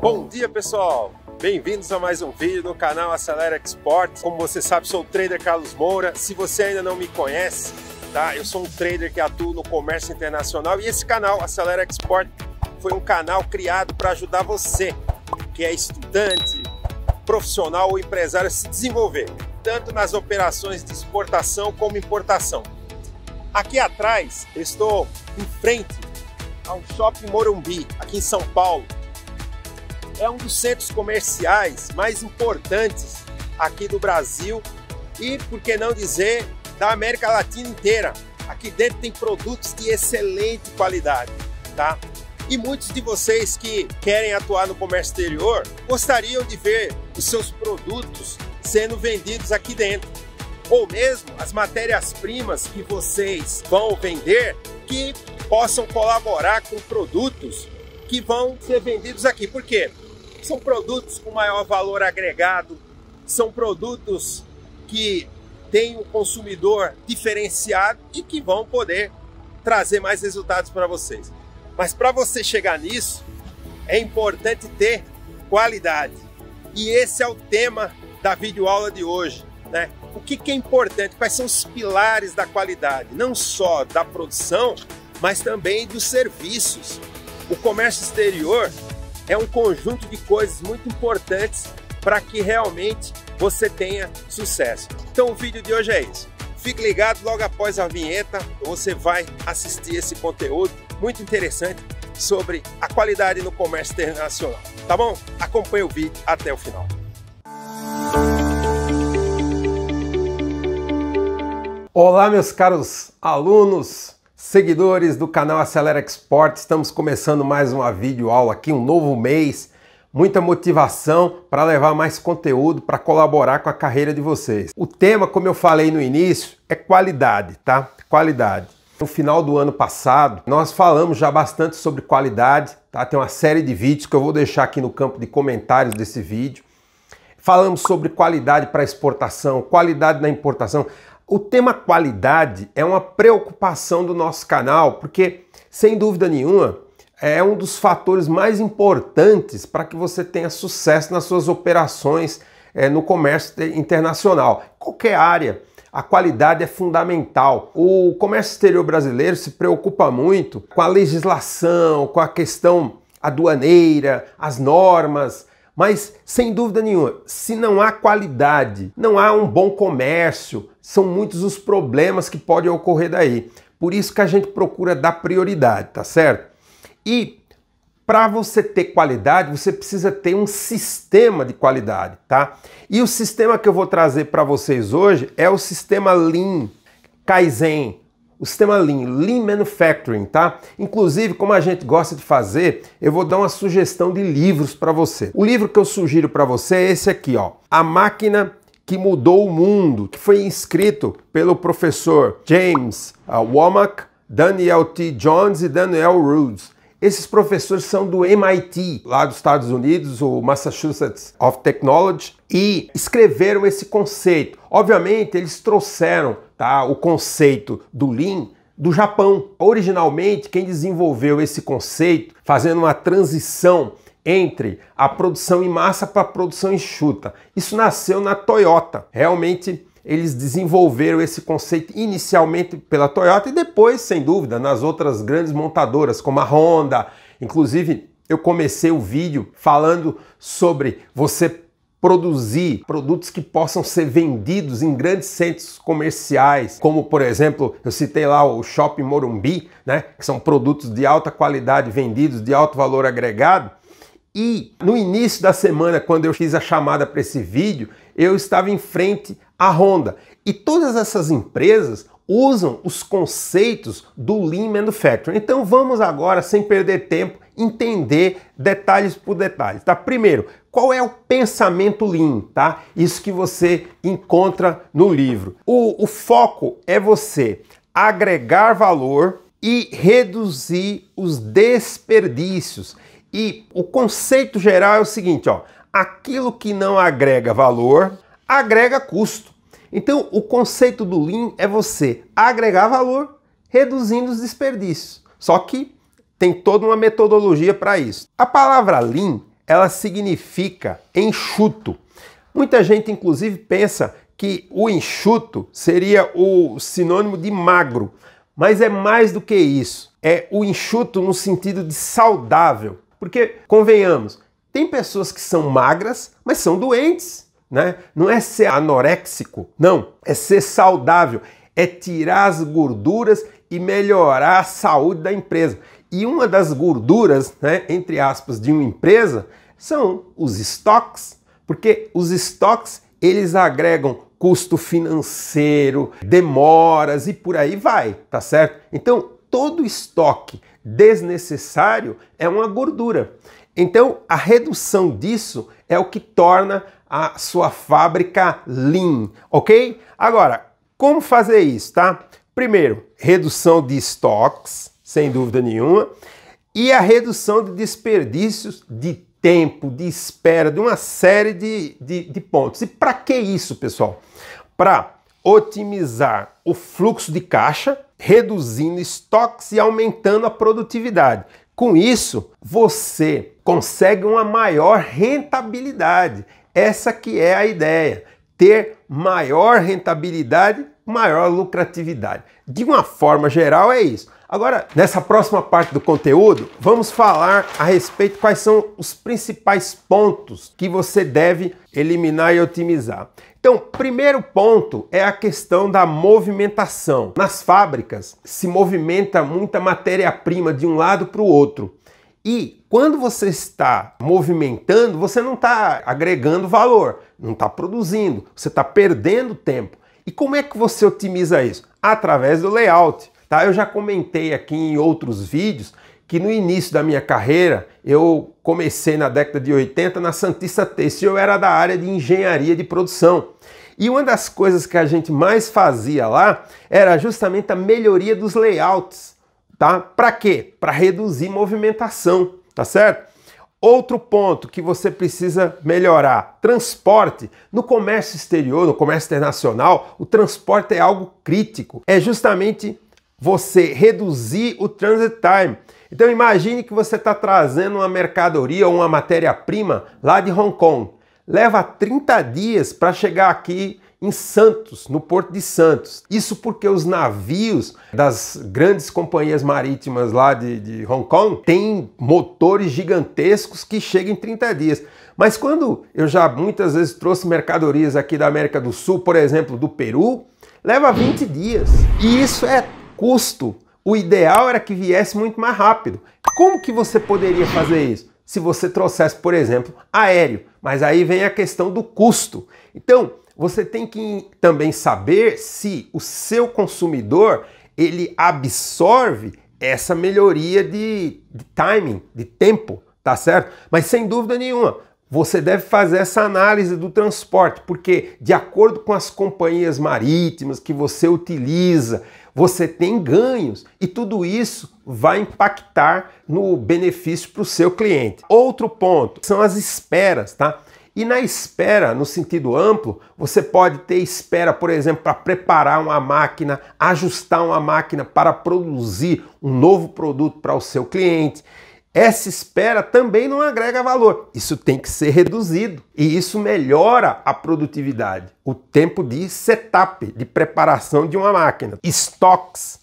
Bom dia, pessoal! Bem-vindos a mais um vídeo no canal Acelera Export. Como você sabe, sou o trader Carlos Moura. Se você ainda não me conhece, tá? Eu sou um trader que atua no comércio internacional e esse canal Acelera Export foi um canal criado para ajudar você, que é estudante, profissional ou empresário a se desenvolver, tanto nas operações de exportação como importação. Aqui atrás, estou em frente ao Shopping Morumbi, aqui em São Paulo. É um dos centros comerciais mais importantes aqui do Brasil e, por que não dizer, da América Latina inteira. Aqui dentro tem produtos de excelente qualidade, tá? E muitos de vocês que querem atuar no comércio exterior gostariam de ver os seus produtos sendo vendidos aqui dentro ou mesmo as matérias-primas que vocês vão vender que possam colaborar com produtos que vão ser vendidos aqui. Por quê? São produtos com maior valor agregado, são produtos que têm um consumidor diferenciado e que vão poder trazer mais resultados para vocês. Mas para você chegar nisso, é importante ter qualidade. E esse é o tema da videoaula de hoje, né? o que, que é importante, quais são os pilares da qualidade, não só da produção, mas também dos serviços. O comércio exterior é um conjunto de coisas muito importantes para que realmente você tenha sucesso. Então o vídeo de hoje é isso. Fique ligado, logo após a vinheta você vai assistir esse conteúdo muito interessante sobre a qualidade no comércio internacional. Tá bom? Acompanhe o vídeo até o final. Olá, meus caros alunos, seguidores do canal Acelera Export. Estamos começando mais uma vídeo aula aqui, um novo mês, muita motivação para levar mais conteúdo, para colaborar com a carreira de vocês. O tema, como eu falei no início, é qualidade, tá? Qualidade. No final do ano passado, nós falamos já bastante sobre qualidade, tá? Tem uma série de vídeos que eu vou deixar aqui no campo de comentários desse vídeo. Falamos sobre qualidade para exportação, qualidade na importação. O tema qualidade é uma preocupação do nosso canal, porque, sem dúvida nenhuma, é um dos fatores mais importantes para que você tenha sucesso nas suas operações é, no comércio internacional. Qualquer área, a qualidade é fundamental. O comércio exterior brasileiro se preocupa muito com a legislação, com a questão aduaneira, as normas, mas sem dúvida nenhuma, se não há qualidade, não há um bom comércio, são muitos os problemas que podem ocorrer daí. Por isso que a gente procura dar prioridade, tá certo? E para você ter qualidade, você precisa ter um sistema de qualidade, tá? E o sistema que eu vou trazer para vocês hoje é o sistema Lean, Kaizen, o sistema Lean, Lean Manufacturing, tá? Inclusive, como a gente gosta de fazer, eu vou dar uma sugestão de livros para você. O livro que eu sugiro para você é esse aqui, ó, A Máquina que mudou o mundo, que foi escrito pelo professor James ah, Womack, Daniel T. Jones e Daniel Rhodes. Esses professores são do MIT, lá dos Estados Unidos, o Massachusetts of Technology, e escreveram esse conceito. Obviamente, eles trouxeram tá, o conceito do Lean do Japão. Originalmente, quem desenvolveu esse conceito, fazendo uma transição entre a produção em massa para a produção enxuta. Isso nasceu na Toyota. Realmente eles desenvolveram esse conceito inicialmente pela Toyota e depois, sem dúvida, nas outras grandes montadoras como a Honda. Inclusive, eu comecei o vídeo falando sobre você produzir produtos que possam ser vendidos em grandes centros comerciais, como por exemplo, eu citei lá o Shopping Morumbi, né, que são produtos de alta qualidade vendidos de alto valor agregado. E no início da semana, quando eu fiz a chamada para esse vídeo, eu estava em frente à Honda. E todas essas empresas usam os conceitos do Lean Manufacturing. Então vamos agora, sem perder tempo, entender detalhes por detalhes, tá? Primeiro, qual é o pensamento Lean, tá? Isso que você encontra no livro. O, o foco é você agregar valor e reduzir os desperdícios. E o conceito geral é o seguinte, ó, aquilo que não agrega valor, agrega custo. Então, o conceito do Lean é você agregar valor reduzindo os desperdícios. Só que tem toda uma metodologia para isso. A palavra Lean, ela significa enxuto. Muita gente, inclusive, pensa que o enxuto seria o sinônimo de magro, mas é mais do que isso. É o enxuto no sentido de saudável. Porque, convenhamos, tem pessoas que são magras, mas são doentes, né? Não é ser anoréxico, não. É ser saudável, é tirar as gorduras e melhorar a saúde da empresa. E uma das gorduras, né, entre aspas, de uma empresa são os estoques, porque os estoques eles agregam custo financeiro, demoras e por aí vai, tá certo? Então, todo estoque desnecessário é uma gordura. Então, a redução disso é o que torna a sua fábrica lean, ok? Agora, como fazer isso, tá? Primeiro, redução de estoques, sem dúvida nenhuma, e a redução de desperdícios de tempo, de espera, de uma série de, de, de pontos. E para que isso, pessoal? Para otimizar o fluxo de caixa, reduzindo estoques e aumentando a produtividade. Com isso, você consegue uma maior rentabilidade. Essa que é a ideia, ter maior rentabilidade, maior lucratividade. De uma forma geral é isso. Agora, nessa próxima parte do conteúdo, vamos falar a respeito quais são os principais pontos que você deve eliminar e otimizar. Então, primeiro ponto é a questão da movimentação. Nas fábricas se movimenta muita matéria-prima de um lado para o outro. E quando você está movimentando, você não está agregando valor, não está produzindo, você está perdendo tempo. E como é que você otimiza isso? Através do layout. Tá? Eu já comentei aqui em outros vídeos que no início da minha carreira, eu comecei na década de 80 na Santista Têxtil, eu era da área de engenharia de produção. E uma das coisas que a gente mais fazia lá era justamente a melhoria dos layouts, tá? Para quê? Para reduzir movimentação, tá certo? Outro ponto que você precisa melhorar: transporte. No comércio exterior, no comércio internacional, o transporte é algo crítico. É justamente você reduzir o transit time. Então imagine que você está trazendo uma mercadoria ou uma matéria-prima lá de Hong Kong. Leva 30 dias para chegar aqui em Santos, no Porto de Santos. Isso porque os navios das grandes companhias marítimas lá de, de, Hong Kong têm motores gigantescos que chegam em 30 dias. Mas quando eu já muitas vezes trouxe mercadorias aqui da América do Sul, por exemplo, do Peru, leva 20 dias. E isso é custo, o ideal era que viesse muito mais rápido. Como que você poderia fazer isso? Se você trouxesse, por exemplo, aéreo. Mas aí vem a questão do custo. Então, você tem que também saber se o seu consumidor ele absorve essa melhoria de, de timing, de tempo, tá certo? Mas sem dúvida nenhuma, você deve fazer essa análise do transporte, porque de acordo com as companhias marítimas que você utiliza, você tem ganhos e tudo isso vai impactar no benefício para o seu cliente. Outro ponto são as esperas, tá? E na espera, no sentido amplo, você pode ter espera, por exemplo, para preparar uma máquina, ajustar uma máquina para produzir um novo produto para o seu cliente. Essa espera também não agrega valor. Isso tem que ser reduzido e isso melhora a produtividade, o tempo de setup, de preparação de uma máquina, estoques,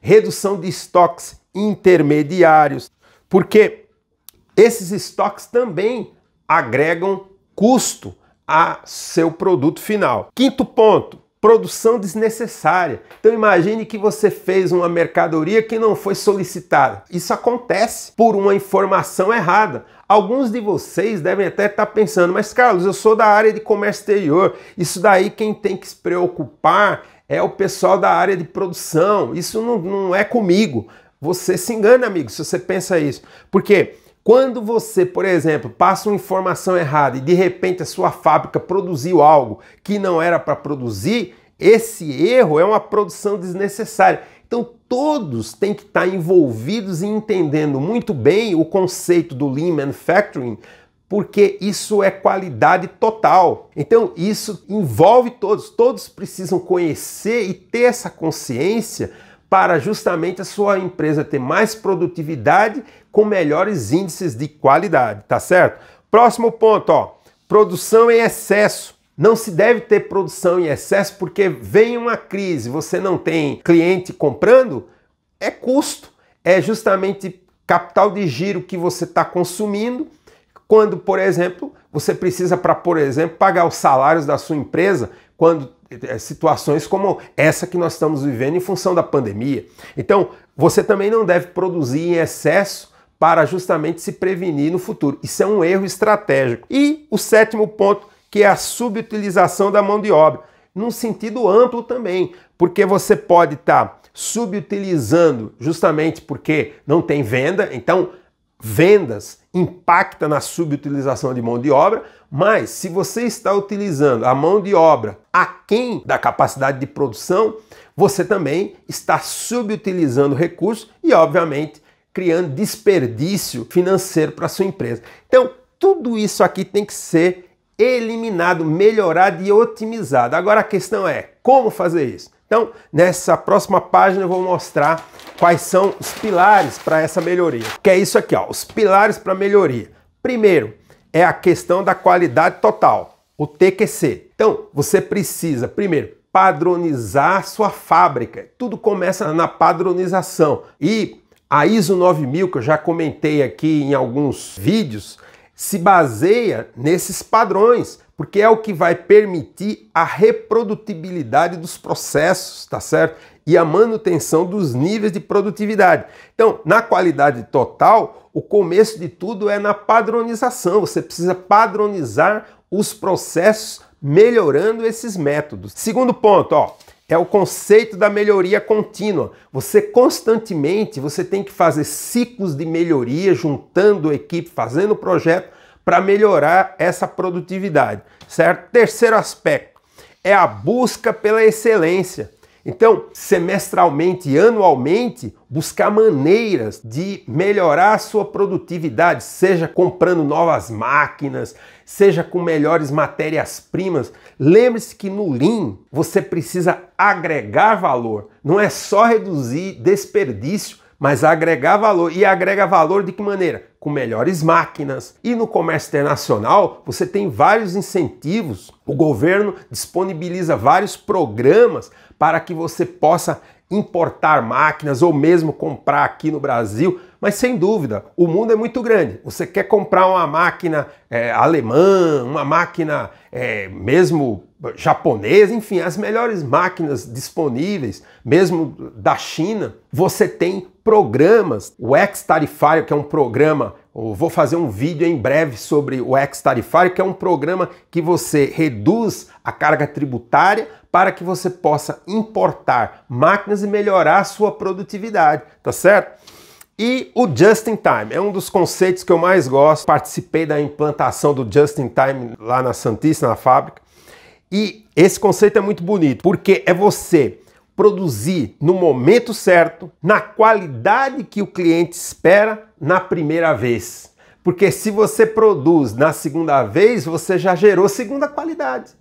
redução de estoques intermediários, porque esses estoques também agregam custo a seu produto final. Quinto ponto, produção desnecessária. Então imagine que você fez uma mercadoria que não foi solicitada. Isso acontece por uma informação errada. Alguns de vocês devem até estar pensando, mas Carlos, eu sou da área de comércio exterior. Isso daí quem tem que se preocupar é o pessoal da área de produção. Isso não, não é comigo. Você se engana, amigo, se você pensa isso. Porque quando você, por exemplo, passa uma informação errada e de repente a sua fábrica produziu algo que não era para produzir, esse erro é uma produção desnecessária. Então todos têm que estar tá envolvidos e entendendo muito bem o conceito do Lean Manufacturing, porque isso é qualidade total. Então isso envolve todos, todos precisam conhecer e ter essa consciência para justamente a sua empresa ter mais produtividade, com melhores índices de qualidade, tá certo? Próximo ponto, ó, produção em excesso. Não se deve ter produção em excesso porque vem uma crise, você não tem cliente comprando, é custo, é justamente capital de giro que você está consumindo quando, por exemplo, você precisa para, por exemplo, pagar os salários da sua empresa quando eh, situações como essa que nós estamos vivendo em função da pandemia. Então, você também não deve produzir em excesso para justamente se prevenir no futuro. Isso é um erro estratégico. E o sétimo ponto, que é a subutilização da mão de obra, num sentido amplo também, porque você pode estar tá subutilizando justamente porque não tem venda, então vendas impacta na subutilização de mão de obra, mas se você está utilizando a mão de obra aquém da capacidade de produção, você também está subutilizando recursos e, obviamente, criando desperdício financeiro para sua empresa. Então, tudo isso aqui tem que ser eliminado, melhorado e otimizado. Agora a questão é como fazer isso? Então, nessa próxima página eu vou mostrar quais são os pilares para essa melhoria. Que é isso aqui, ó, os pilares para melhoria. Primeiro, é a questão da qualidade total, o TQC. Então, você precisa, primeiro, padronizar sua fábrica. Tudo começa na padronização. E a ISO 9000, que eu já comentei aqui em alguns vídeos, se baseia nesses padrões, porque é o que vai permitir a reprodutibilidade dos processos, tá certo? E a manutenção dos níveis de produtividade. Então, na qualidade total, o começo de tudo é na padronização. Você precisa padronizar os processos melhorando esses métodos. Segundo ponto, ó, é o conceito da melhoria contínua. Você constantemente, você tem que fazer ciclos de melhoria, juntando a equipe, fazendo projeto para melhorar essa produtividade, certo? Terceiro aspecto é a busca pela excelência. Então, semestralmente e anualmente, buscar maneiras de melhorar a sua produtividade, seja comprando novas máquinas, seja com melhores matérias-primas. Lembre-se que no Lean você precisa agregar valor, não é só reduzir desperdício mas agregar valor. E agrega valor de que maneira? Com melhores máquinas. E no comércio internacional, você tem vários incentivos. O governo disponibiliza vários programas para que você possa importar máquinas ou mesmo comprar aqui no Brasil mas sem dúvida, o mundo é muito grande. Você quer comprar uma máquina é, alemã, uma máquina é, mesmo japonesa, enfim, as melhores máquinas disponíveis, mesmo da China, você tem programas. O X-Tarifário, que é um programa eu vou fazer um vídeo em breve sobre o X tarifário que é um programa que você reduz a carga tributária para que você possa importar máquinas e melhorar a sua produtividade, tá certo? E o just in time é um dos conceitos que eu mais gosto. Participei da implantação do just in time lá na Santista, na fábrica. E esse conceito é muito bonito, porque é você produzir no momento certo, na qualidade que o cliente espera na primeira vez. Porque se você produz na segunda vez, você já gerou segunda qualidade.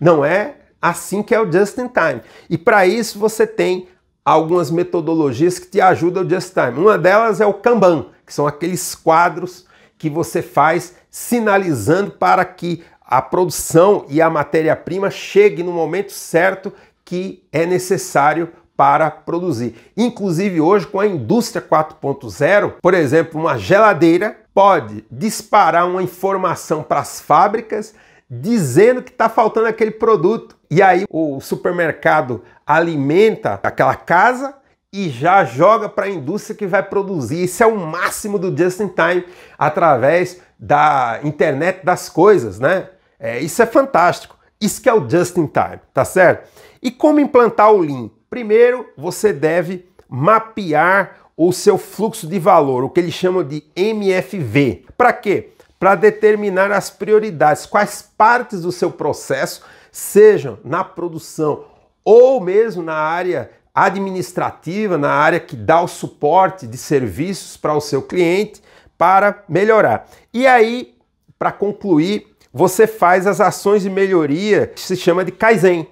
Não é assim que é o just in time. E para isso você tem algumas metodologias que te ajudam o Just Time. Uma delas é o Kanban, que são aqueles quadros que você faz sinalizando para que a produção e a matéria-prima chegue no momento certo que é necessário para produzir. Inclusive hoje com a indústria 4.0, por exemplo, uma geladeira pode disparar uma informação para as fábricas dizendo que está faltando aquele produto e aí o supermercado alimenta aquela casa e já joga para a indústria que vai produzir. Isso é o máximo do just in time através da internet das coisas, né? É, isso é fantástico. Isso que é o just in time, tá certo? E como implantar o Lean? Primeiro, você deve mapear o seu fluxo de valor, o que eles chamam de MFV. Para quê? Para determinar as prioridades, quais partes do seu processo sejam na produção ou mesmo na área administrativa, na área que dá o suporte de serviços para o seu cliente para melhorar. E aí, para concluir, você faz as ações de melhoria que se chama de kaizen.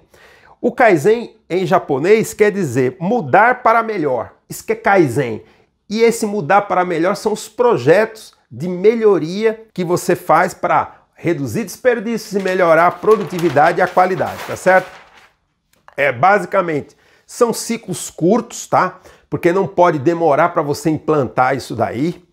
O kaizen em japonês quer dizer mudar para melhor. Isso que é kaizen. E esse mudar para melhor são os projetos de melhoria que você faz para reduzir desperdícios e melhorar a produtividade e a qualidade, tá certo? É basicamente são ciclos curtos, tá? Porque não pode demorar para você implantar isso daí,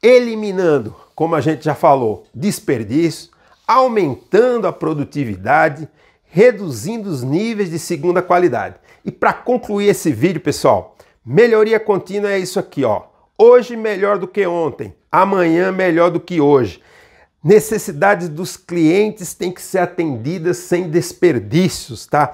eliminando, como a gente já falou, desperdício, aumentando a produtividade, reduzindo os níveis de segunda qualidade. E para concluir esse vídeo, pessoal, melhoria contínua é isso aqui, ó. Hoje melhor do que ontem, amanhã melhor do que hoje necessidades dos clientes têm que ser atendidas sem desperdícios, tá?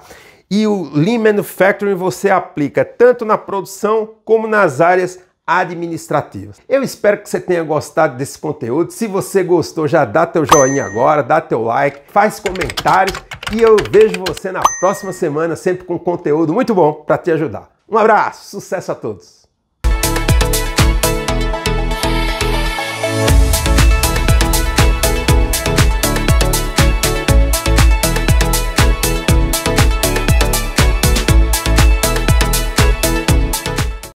E o Lean Manufacturing você aplica tanto na produção como nas áreas administrativas. Eu espero que você tenha gostado desse conteúdo. Se você gostou, já dá teu joinha agora, dá teu like, faz comentários e eu vejo você na próxima semana sempre com conteúdo muito bom para te ajudar. Um abraço, sucesso a todos.